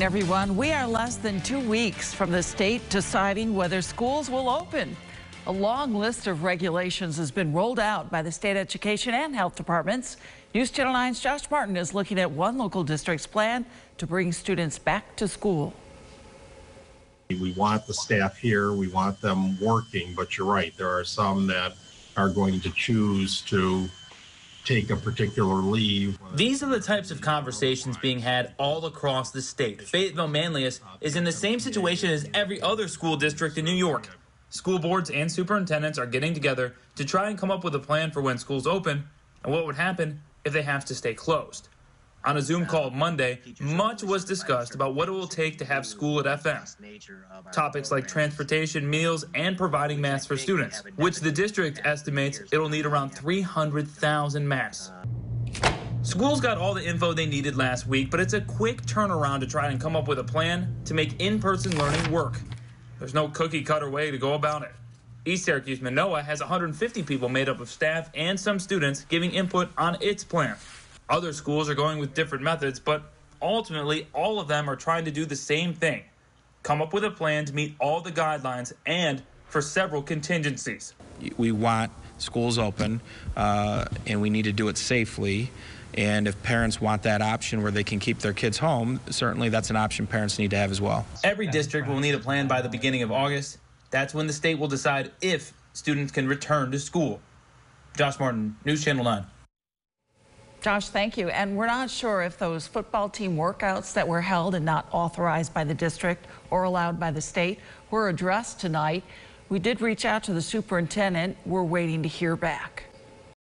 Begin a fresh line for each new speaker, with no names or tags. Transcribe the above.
everyone. We are less than two weeks from the state deciding whether schools will open. A long list of regulations has been rolled out by the state education and health departments. News Channel 9's Josh Martin is looking at one local district's plan to bring students back to school.
We want the staff here, we want them working, but you're right, there are some that are going to choose to take a particular leave.
Uh, These are the types of conversations being had all across the state. Fayetteville Manlius is in the same situation as every other school district in New York. School boards and superintendents are getting together to try and come up with a plan for when schools open and what would happen if they have to stay closed. On a Zoom call Monday, much was discussed about what it will take to have school at FM. Topics like transportation, meals, and providing masks for students, which the district estimates it'll need around 300,000 masks. Uh, Schools got all the info they needed last week, but it's a quick turnaround to try and come up with a plan to make in person learning work. There's no cookie cutter way to go about it. East Syracuse Manoa has 150 people made up of staff and some students giving input on its plan. Other schools are going with different methods, but ultimately, all of them are trying to do the same thing come up with a plan to meet all the guidelines and for several contingencies.
We want schools open, uh, and we need to do it safely. And if parents want that option where they can keep their kids home, certainly that's an option parents need to have as well.
Every district will need a plan by the beginning of August. That's when the state will decide if students can return to school. Josh Martin, News Channel 9.
Josh, thank you. And we're not sure if those football team workouts that were held and not authorized by the district or allowed by the state were addressed tonight. We did reach out to the superintendent. We're waiting to hear back.